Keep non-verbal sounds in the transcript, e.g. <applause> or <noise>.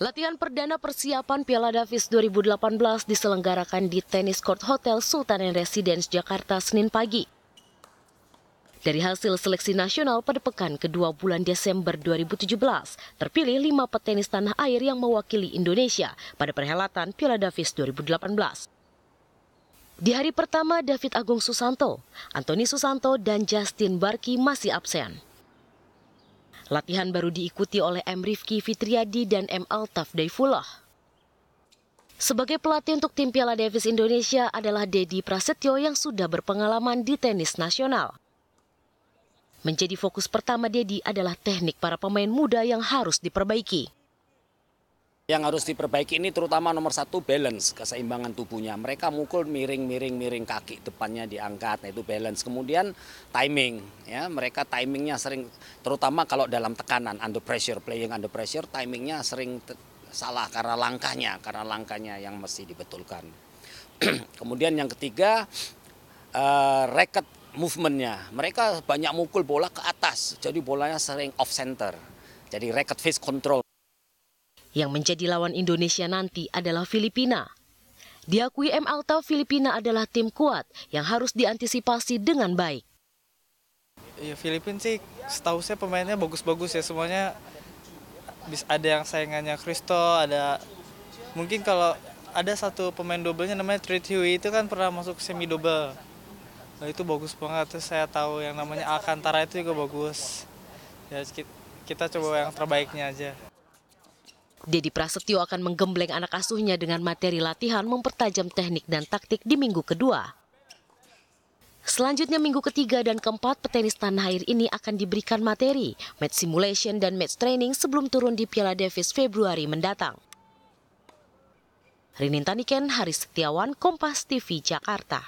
Latihan perdana persiapan Piala Davis 2018 diselenggarakan di Tennis Court Hotel Sultan and Residence Jakarta Senin pagi. Dari hasil seleksi nasional pada pekan kedua bulan Desember 2017, terpilih lima petenis tanah air yang mewakili Indonesia pada perhelatan Piala Davis 2018. Di hari pertama, David Agung Susanto, Antoni Susanto, dan Justin Barki masih absen. Latihan baru diikuti oleh M. Rifki Fitriadi dan M. Altaf Daifullah. Sebagai pelatih untuk tim Piala Davis Indonesia adalah Dedi Prasetyo yang sudah berpengalaman di tenis nasional. Menjadi fokus pertama Dedi adalah teknik para pemain muda yang harus diperbaiki yang harus diperbaiki ini terutama nomor satu balance keseimbangan tubuhnya. Mereka mukul miring miring miring kaki depannya diangkat, nah itu balance. Kemudian timing, ya mereka timingnya sering terutama kalau dalam tekanan under pressure, playing under pressure, timingnya sering salah karena langkahnya, karena langkahnya yang mesti dibetulkan. <clears throat> Kemudian yang ketiga uh, racket movementnya, mereka banyak mukul bola ke atas, jadi bolanya sering off center. Jadi racket face control. Yang menjadi lawan Indonesia nanti adalah Filipina. Diakui M. Alta, Filipina adalah tim kuat yang harus diantisipasi dengan baik. Ya, Filipin sih setahu saya pemainnya bagus-bagus ya semuanya. Bisa ada yang saingannya Kristo, ada mungkin kalau ada satu pemain dobelnya namanya Treat Huey itu kan pernah masuk semi double. Nah, itu bagus banget. Terus saya tahu yang namanya Alcantara itu juga bagus. Ya kita coba yang terbaiknya aja. Dedi prasetyo akan menggembleng anak asuhnya dengan materi latihan mempertajam teknik dan taktik di minggu kedua. Selanjutnya minggu ketiga dan keempat petenis tanah air ini akan diberikan materi, match simulation dan match training sebelum turun di Piala Davis Februari mendatang. Rinin Taniken, Haris Setiawan, Kompas TV, Jakarta.